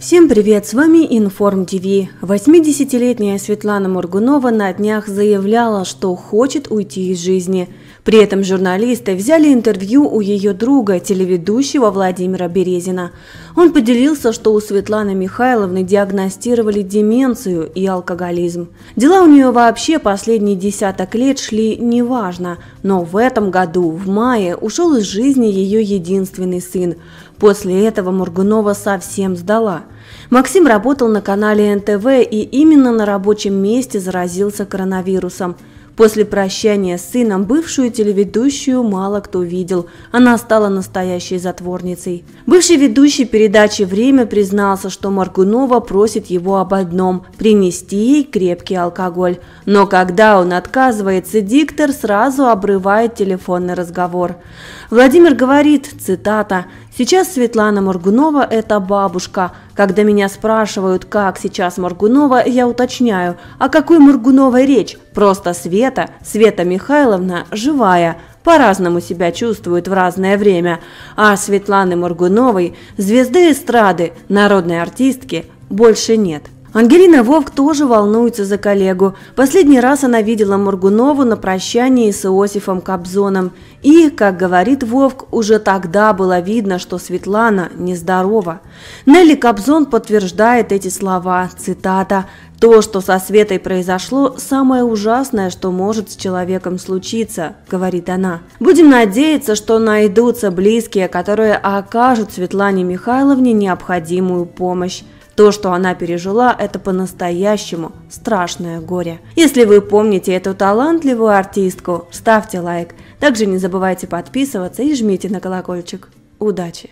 Всем привет, с вами Информ ТВ. 80-летняя Светлана Моргунова на днях заявляла, что хочет уйти из жизни. При этом журналисты взяли интервью у ее друга, телеведущего Владимира Березина. Он поделился, что у Светланы Михайловны диагностировали деменцию и алкоголизм. Дела у нее вообще последние десяток лет шли неважно, но в этом году, в мае, ушел из жизни ее единственный сын. После этого Моргунова совсем сдала. Максим работал на канале НТВ и именно на рабочем месте заразился коронавирусом. После прощания с сыном бывшую телеведущую мало кто видел. Она стала настоящей затворницей. Бывший ведущий передачи «Время» признался, что Маргунова просит его об одном – принести ей крепкий алкоголь. Но когда он отказывается, диктор сразу обрывает телефонный разговор. Владимир говорит, цитата, «Сейчас Светлана Маргунова – это бабушка – когда меня спрашивают, как сейчас Моргунова, я уточняю, о какой Моргуновой речь? Просто Света, Света Михайловна, живая, по-разному себя чувствует в разное время. А Светланы Моргуновой, звезды эстрады, народной артистки, больше нет. Ангелина Вовк тоже волнуется за коллегу. Последний раз она видела Моргунову на прощании с Иосифом Кобзоном. И, как говорит Вовк, уже тогда было видно, что Светлана нездорова. Нелли Кобзон подтверждает эти слова, цитата, «То, что со Светой произошло, самое ужасное, что может с человеком случиться», – говорит она. «Будем надеяться, что найдутся близкие, которые окажут Светлане Михайловне необходимую помощь. То, что она пережила, это по-настоящему страшное горе. Если вы помните эту талантливую артистку, ставьте лайк. Также не забывайте подписываться и жмите на колокольчик. Удачи!